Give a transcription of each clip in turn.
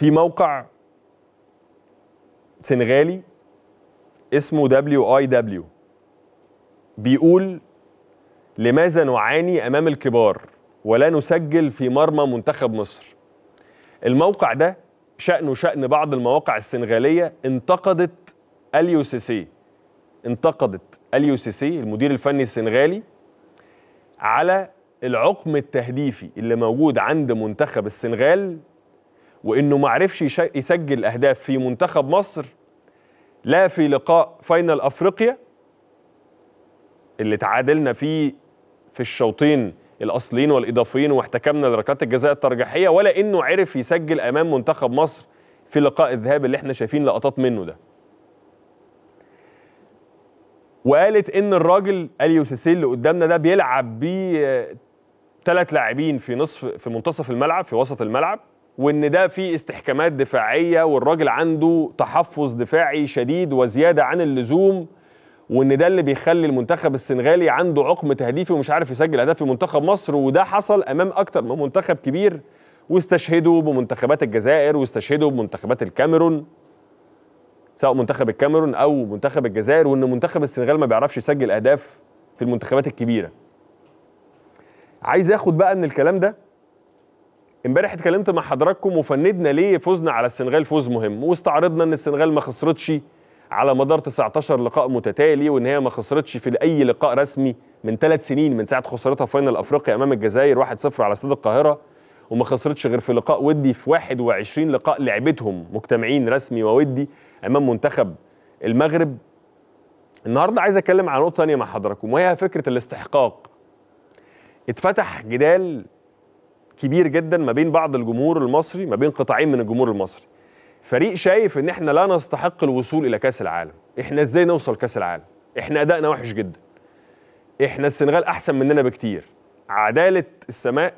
في موقع سنغالي اسمه دبليو اي دبليو بيقول لماذا نعاني امام الكبار ولا نسجل في مرمى منتخب مصر الموقع ده شأنه شأن بعض المواقع السنغالية انتقدت اليو سي سي انتقدت اليو سي سي المدير الفني السنغالي على العقم التهديفي اللي موجود عند منتخب السنغال وانه ما عرفش يسجل اهداف في منتخب مصر لا في لقاء فاينل افريقيا اللي تعادلنا فيه في الشوطين الاصليين والاضافيين واحتكمنا لركلات الجزاء الترجيحيه ولا انه عرف يسجل امام منتخب مصر في لقاء الذهاب اللي احنا شايفين لقطات منه ده وقالت ان الراجل اليو سيسيل اللي قدامنا ده بيلعب بيه ثلاث لاعبين في نصف في منتصف الملعب في وسط الملعب وان ده فيه استحكامات دفاعيه والراجل عنده تحفظ دفاعي شديد وزياده عن اللزوم وان ده اللي بيخلي المنتخب السنغالي عنده عقم تهديفي ومش عارف يسجل اهداف في منتخب مصر وده حصل امام اكتر من منتخب كبير واستشهدوا بمنتخبات الجزائر واستشهدوا بمنتخبات الكاميرون سواء منتخب الكاميرون او منتخب الجزائر وان منتخب السنغال ما بيعرفش يسجل اهداف في المنتخبات الكبيره عايز اخد بقى من الكلام ده امبارح اتكلمت مع حضراتكم وفندنا ليه فوزنا على السنغال فوز مهم واستعرضنا ان السنغال ما خسرتش على مدار 19 لقاء متتالي وان هي ما خسرتش في اي لقاء رسمي من ثلاث سنين من ساعه خسارتها في فاينل افريقيا امام الجزائر 1-0 على استاد القاهره وما خسرتش غير في لقاء ودي في 21 لقاء لعبتهم مجتمعين رسمي وودي امام منتخب المغرب النهارده عايز اتكلم عن نقطه ثانيه مع حضراتكم وهي فكره الاستحقاق اتفتح جدال كبير جدا ما بين بعض الجمهور المصري ما بين قطاعين من الجمهور المصري فريق شايف ان احنا لا نستحق الوصول الى كاس العالم احنا ازاي نوصل كاس العالم احنا ادائنا وحش جدا احنا السنغال احسن مننا بكتير عداله السماء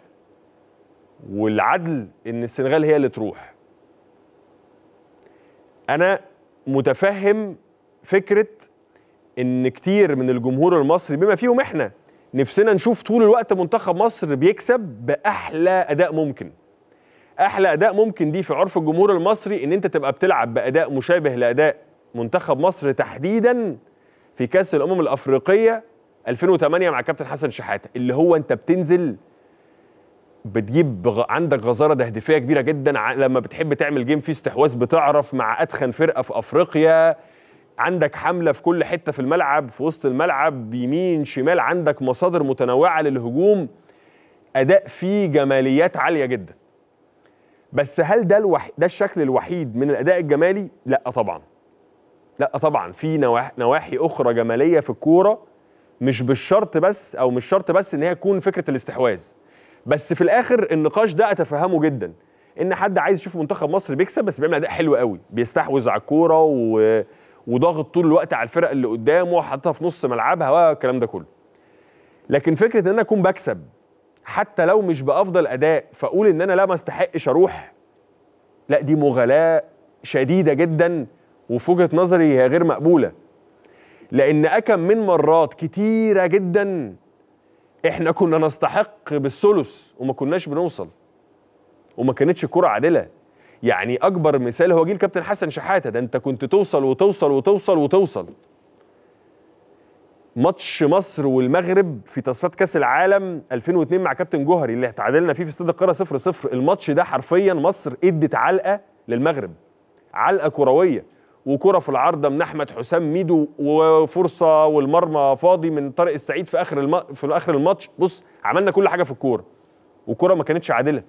والعدل ان السنغال هي اللي تروح انا متفهم فكره ان كتير من الجمهور المصري بما فيهم احنا نفسنا نشوف طول الوقت منتخب مصر بيكسب باحلى اداء ممكن احلى اداء ممكن دي في عرف الجمهور المصري ان انت تبقى بتلعب باداء مشابه لاداء منتخب مصر تحديدا في كاس الامم الافريقيه 2008 مع كابتن حسن شحاته اللي هو انت بتنزل بتجيب عندك غزاره تهديفيه كبيره جدا لما بتحب تعمل جيم فيه استحواذ بتعرف مع اتخن فرقه في افريقيا عندك حمله في كل حته في الملعب في وسط الملعب يمين شمال عندك مصادر متنوعه للهجوم اداء فيه جماليات عاليه جدا بس هل ده الوح... ده الشكل الوحيد من الاداء الجمالي لا طبعا لا طبعا في نواح... نواحي اخرى جماليه في الكوره مش بالشرط بس او مش شرط بس ان هي تكون فكره الاستحواذ بس في الاخر النقاش ده اتفهمه جدا ان حد عايز يشوف منتخب مصر بيكسب بس بيعمل اداء حلو قوي بيستحوذ على الكوره و... وضاغط طول الوقت على الفرق اللي قدامه وحاططها في نص ملعبها والكلام ده كله لكن فكره ان انا اكون بكسب حتى لو مش بافضل اداء فاقول ان انا لا ما استحقش اروح لا دي مغالاه شديده جدا وفي وجهه نظري هي غير مقبوله لان اكم من مرات كتيره جدا احنا كنا نستحق بالثلث وما كناش بنوصل وما كانتش كره عادله يعني اكبر مثال هو جيل كابتن حسن شحاته ده انت كنت توصل وتوصل وتوصل وتوصل ماتش مصر والمغرب في تصفيات كاس العالم 2002 مع كابتن جوهري اللي تعادلنا فيه في استاد القاهره 0 0 الماتش ده حرفيا مصر ادت علقه للمغرب علقه كرويه وكره في العارضه من احمد حسام ميدو وفرصه والمرمى فاضي من طارق السعيد في اخر الم... في اخر الماتش بص عملنا كل حاجه في الكوره وكره ما كانتش عادله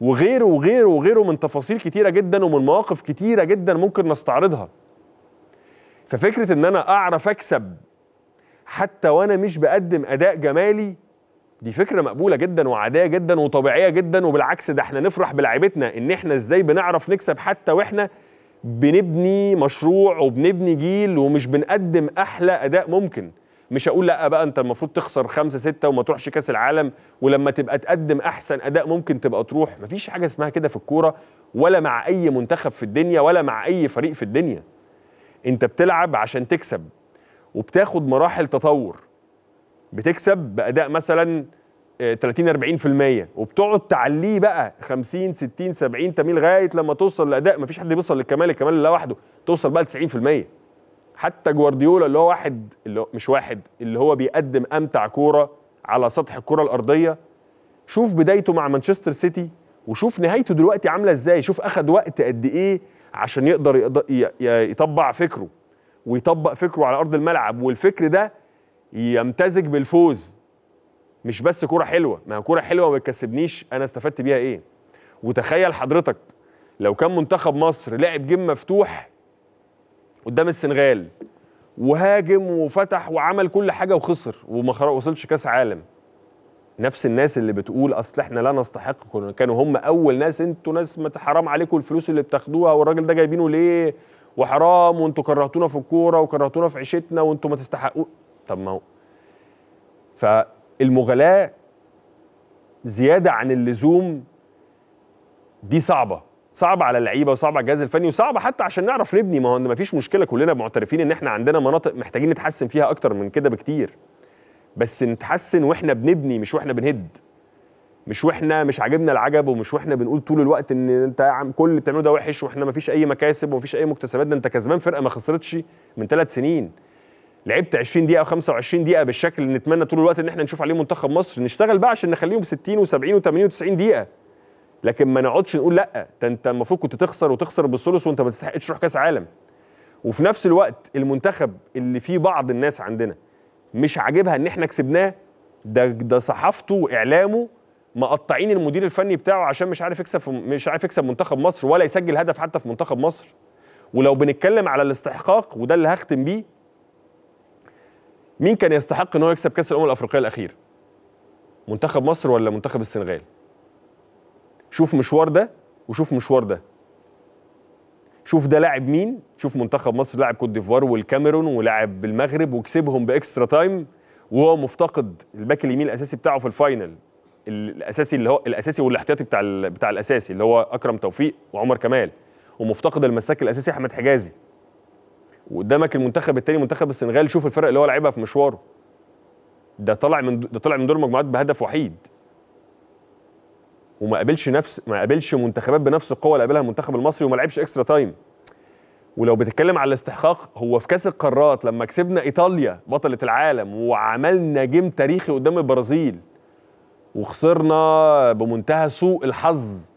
وغيره وغيره وغيره من تفاصيل كتيره جدا ومن مواقف كتيره جدا ممكن نستعرضها ففكره ان انا اعرف اكسب حتى وانا مش بقدم اداء جمالي دي فكره مقبوله جدا وعاديه جدا وطبيعيه جدا وبالعكس ده احنا نفرح بلعيبتنا ان احنا ازاي بنعرف نكسب حتى واحنا بنبني مشروع وبنبني جيل ومش بنقدم احلى اداء ممكن مش هقول لا بقى انت المفروض تخسر خمسة ستة وما تروحش كاس العالم ولما تبقى تقدم احسن اداء ممكن تبقى تروح مفيش حاجه اسمها كده في الكوره ولا مع اي منتخب في الدنيا ولا مع اي فريق في الدنيا انت بتلعب عشان تكسب وبتاخد مراحل تطور بتكسب باداء مثلا 30 آه، 40% وبتقعد تعليه بقى 50 60 70 80 لغايه لما توصل لاداء مفيش حد بيوصل للكمال الكمال لوحده توصل بقى 90% حتى جوارديولا اللي هو واحد اللي هو مش واحد اللي هو بيقدم امتع كوره على سطح الكره الارضيه شوف بدايته مع مانشستر سيتي وشوف نهايته دلوقتي عامله ازاي شوف اخد وقت قد ايه عشان يقدر, يقدر يطبع فكره ويطبق فكره على ارض الملعب والفكر ده يمتزج بالفوز مش بس كوره حلوه ما هي كوره حلوه ما بتكسبنيش انا استفدت بيها ايه وتخيل حضرتك لو كان منتخب مصر لعب جيم مفتوح قدام السنغال وهاجم وفتح وعمل كل حاجه وخسر وما وصلش كاس عالم نفس الناس اللي بتقول اصل احنا لا نستحق كانوا هم اول ناس انتوا ناس حرام عليكم الفلوس اللي بتاخدوها والراجل ده جايبينه ليه وحرام وانتوا كرهتونا في الكوره وكرهتونا في عيشتنا وانتوا ما تستحقوا طب ما هو فالمغالاه زياده عن اللزوم دي صعبه صعب على اللعيبه وصعب على الجهاز الفني وصعب حتى عشان نعرف نبني ما هو ما فيش مشكله كلنا معترفين ان احنا عندنا مناطق محتاجين نتحسن فيها اكتر من كده بكتير بس نتحسن واحنا بنبني مش واحنا بنهد مش واحنا مش عاجبنا العجب ومش واحنا بنقول طول الوقت ان انت عم كل اللي بتعمله ده وحش واحنا ما فيش اي مكاسب وما فيش اي مكتسبات ده انت كسبان فرقه ما خسرتش من ثلاث سنين لعبت 20 دقيقه او 25 دقيقه بالشكل اللي نتمنى طول الوقت ان احنا نشوف عليه منتخب مصر نشتغل بقى عشان نخليهم 60 و70 و80 و90 دقيقه لكن ما نقعدش نقول لا ده انت المفروض كنت تخسر وتخسر بالثلث وانت ما تستحقش تروح كاس عالم وفي نفس الوقت المنتخب اللي فيه بعض الناس عندنا مش عاجبها ان احنا كسبناه ده ده صحافته واعلامه مقطعين المدير الفني بتاعه عشان مش عارف يكسب مش عارف يكسب منتخب مصر ولا يسجل هدف حتى في منتخب مصر ولو بنتكلم على الاستحقاق وده اللي هختم بيه مين كان يستحق ان هو يكسب كاس الامم الافريقيه الاخير منتخب مصر ولا منتخب السنغال شوف مشوار ده وشوف مشوار ده شوف ده لاعب مين شوف منتخب مصر لاعب كوت ديفوار والكاميرون ولاعب المغرب وكسبهم باكسترا تايم وهو مفتقد الباك اليمين الاساسي بتاعه في الفاينل الاساسي اللي هو الاساسي والاحتياطي بتاع بتاع الاساسي اللي هو اكرم توفيق وعمر كمال ومفتقد المساك الاساسي احمد حجازي وقدامك المنتخب الثاني منتخب السنغال شوف الفرق اللي هو لعبها في مشواره ده طلع من ده طلع من دور المجموعات بهدف وحيد وما قابلش نفس ما قابلش منتخبات بنفس القوه اللي قابلها المنتخب المصري وما لعبش اكسترا تايم ولو بتتكلم على الاستحقاق هو في كاس القارات لما كسبنا ايطاليا بطله العالم وعملنا جيم تاريخي قدام البرازيل وخسرنا بمنتهى سوء الحظ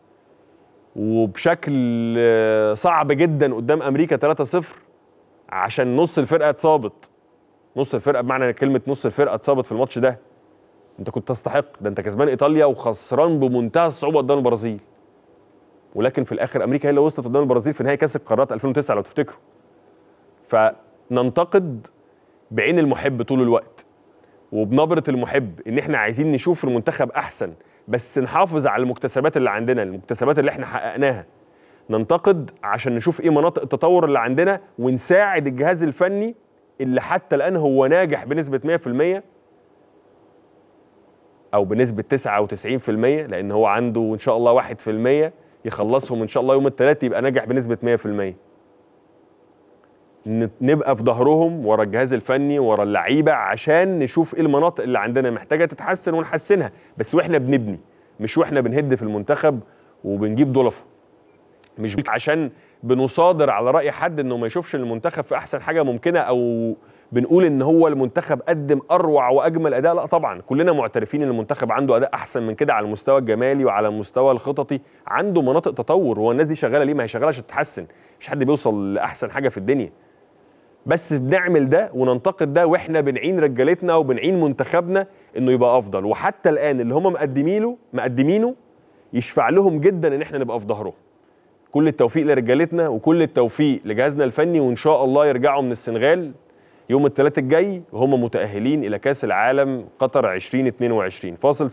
وبشكل صعب جدا قدام امريكا 3-0 عشان نص الفرقه اتصابت نص الفرقه بمعنى كلمه نص الفرقه اتصابت في الماتش ده انت كنت تستحق ده انت كسبان ايطاليا وخسران بمنتهى الصعوبه قدام البرازيل ولكن في الاخر امريكا هي اللي وصلت قدام البرازيل في نهائي كاس القارات 2009 لو تفتكروا فننتقد بعين المحب طول الوقت وبنبره المحب ان احنا عايزين نشوف المنتخب احسن بس نحافظ على المكتسبات اللي عندنا المكتسبات اللي احنا حققناها ننتقد عشان نشوف ايه مناطق التطور اللي عندنا ونساعد الجهاز الفني اللي حتى الان هو ناجح بنسبه 100% او بنسبه 99% لان هو عنده ان شاء الله 1% يخلصهم ان شاء الله يوم الثلاث يبقى ناجح بنسبه 100% نبقى في ظهرهم ورا الجهاز الفني ورا اللعيبه عشان نشوف ايه المناطق اللي عندنا محتاجه تتحسن ونحسنها بس واحنا بنبني مش واحنا بنهد في المنتخب وبنجيب دولفه مش عشان بنصادر على راي حد انه ما يشوفش المنتخب في احسن حاجه ممكنه او بنقول ان هو المنتخب قدم اروع واجمل اداء لا طبعا كلنا معترفين ان المنتخب عنده اداء احسن من كده على المستوى الجمالي وعلى المستوى الخططي عنده مناطق تطور هو الناس دي شغاله ليه ما هي شغاله عشان تتحسن مش حد بيوصل لاحسن حاجه في الدنيا بس بنعمل ده وننتقد ده واحنا بنعين رجالتنا وبنعين منتخبنا انه يبقى افضل وحتى الان اللي هم مقدمينه مقدمينه يشفع لهم جدا ان احنا نبقى في ظهرهم كل التوفيق لرجالتنا وكل التوفيق لجهازنا الفني وان شاء الله يرجعوا من السنغال يوم الثلاثاء الجاي هم متأهلين إلى كأس العالم قطر 2022 فاصل